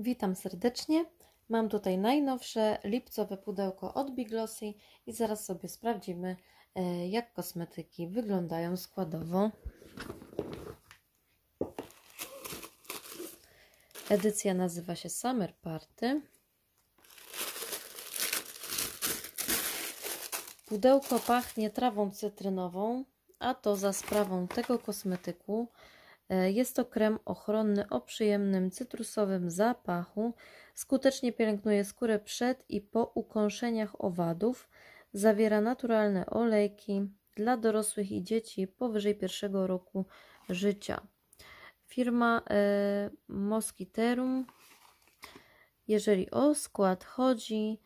Witam serdecznie. Mam tutaj najnowsze lipcowe pudełko od Biglossy i zaraz sobie sprawdzimy, e, jak kosmetyki wyglądają składowo. Edycja nazywa się Summer Party. Pudełko pachnie trawą cytrynową, a to za sprawą tego kosmetyku E, jest to krem ochronny o przyjemnym cytrusowym zapachu. Skutecznie pielęgnuje skórę przed i po ukąszeniach owadów. Zawiera naturalne olejki dla dorosłych i dzieci powyżej pierwszego roku życia. Firma e, Moskiterum. Jeżeli o skład chodzi,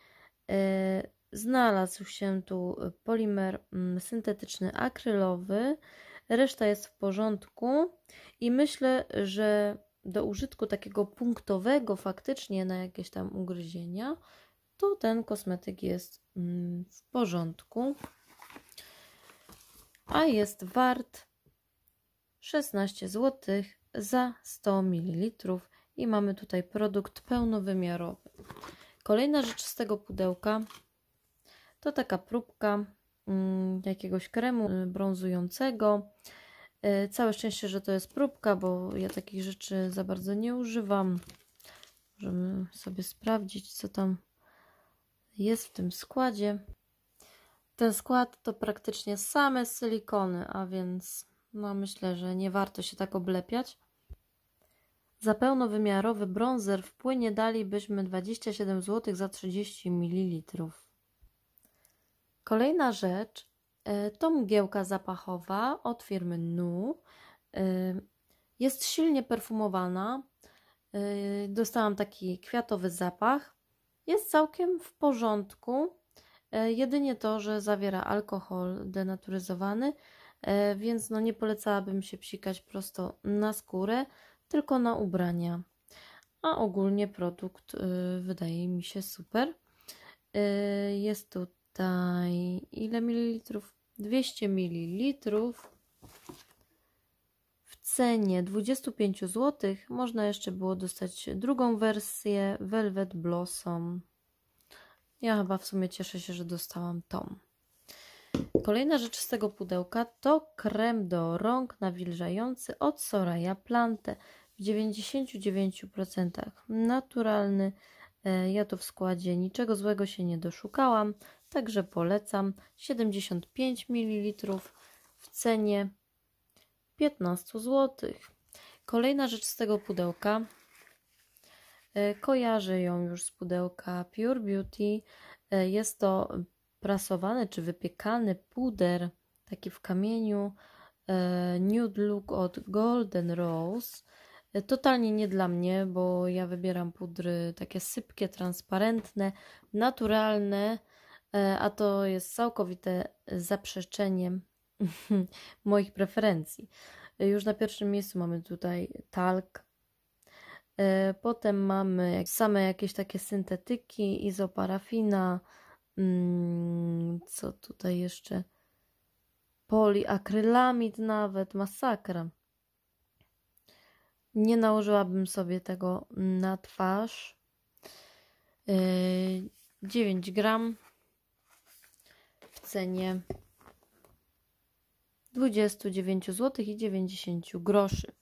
e, znalazł się tu polimer m, mm, syntetyczny akrylowy reszta jest w porządku i myślę, że do użytku takiego punktowego faktycznie na jakieś tam ugryzienia, to ten kosmetyk jest mm, w porządku. A jest wart 16 zł za 100 ml i mamy tutaj produkt pełnowymiarowy. Kolejna rzecz z tego pudełka to taka próbka Mm, jakiegoś kremu y, brązującego. Y, całe szczęście, że to jest próbka, bo ja takich rzeczy za bardzo nie używam. Możemy sobie sprawdzić, co tam jest w tym składzie. Ten skład to praktycznie same silikony, a więc no myślę, że nie warto się tak oblepiać. Za pełnowymiarowy bronzer w płynie dalibyśmy 27 zł za 30 ml. Kolejna rzecz e, to mgiełka zapachowa od firmy Nu. E, jest silnie perfumowana. E, dostałam taki kwiatowy zapach. Jest całkiem w porządku. Jedynie to, że zawiera alkohol denaturyzowany, więc no nie polecałabym się psikać prosto na skórę, tylko na ubrania. A ogólnie produkt wydaje mi się super. Jest tu Tutaj ile mililitrów? 200 mililitrów. W cenie 25 zł można jeszcze było dostać drugą wersję Velvet Blossom. Ja chyba w sumie cieszę się, że dostałam tą. Kolejna rzecz z tego pudełka to krem do rąk nawilżający od Soraya Plante w 99% naturalny. E, ja tu w składzie niczego złego się nie doszukałam. Także polecam 75 ml w cenie 15 zł. Kolejna rzecz z tego pudełka. E, kojarzę ją już z pudełka Pure Beauty. E, jest to prasowany czy wypiekany puder, taki w kamieniu. E, nude Look od Golden Rose. Totalnie nie dla mnie, bo ja wybieram pudry takie sypkie, transparentne, naturalne E, a to jest całkowite e, zaprzeczenie moich preferencji. E, już na pierwszym miejscu mamy tutaj talk, potem mamy same jakieś takie syntetyki, izoparafina, mm, co tutaj jeszcze, poliakrylamid nawet, masakra. Nie nałożyłabym sobie tego na twarz. 9 gram w cenie 29 zł i 90 groszy.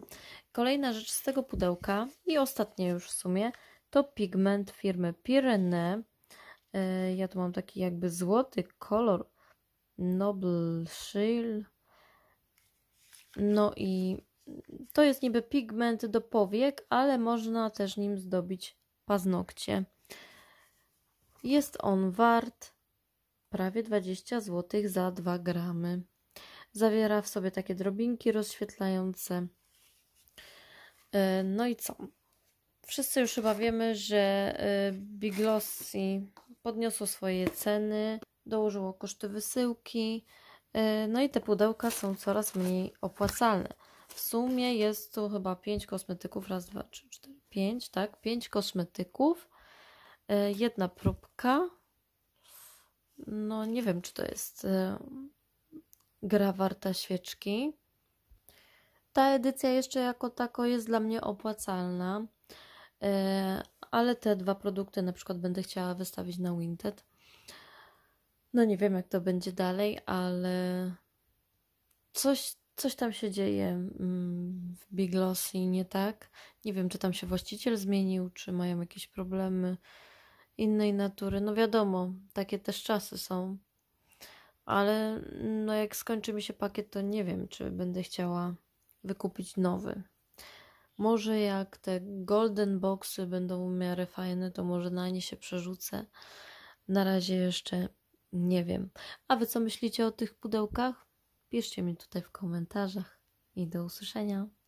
Kolejna rzecz z tego pudełka i ostatnia już w sumie to pigment firmy Pirene. E, ja tu mam taki jakby złoty kolor Noble Shield. No i to jest niby pigment do powiek, ale można też nim zdobić paznokcie. Jest on wart prawie 20 zł za 2 gramy. Zawiera w sobie takie drobinki rozświetlające. E, no i co? Wszyscy już chyba wiemy, że e, Big Lossy podniosło swoje ceny, dołożyło koszty wysyłki, e, no i te pudełka są coraz mniej opłacalne. W sumie jest tu chyba 5 kosmetyków, raz, dwa, trzy, cztery, pięć, tak? 5 kosmetyków, jedna próbka, no, nie wiem, czy to jest y, gra warta świeczki. Ta edycja jeszcze jako tako jest dla mnie opłacalna, y, ale te dwa produkty na przykład będę chciała wystawić na Winted. No nie wiem, jak to będzie dalej, ale coś, coś tam się dzieje mm, w Big Lossy, nie tak? Nie wiem, czy tam się właściciel zmienił, czy mają jakieś problemy innej natury. No wiadomo, takie też czasy są. Ale no jak skończy mi się pakiet, to nie wiem, czy będę chciała wykupić nowy. Może jak te golden boxy będą w miarę fajne, to może na nie się przerzucę. Na razie jeszcze nie wiem. A wy co myślicie o tych pudełkach? Piszcie mi tutaj w komentarzach i do usłyszenia.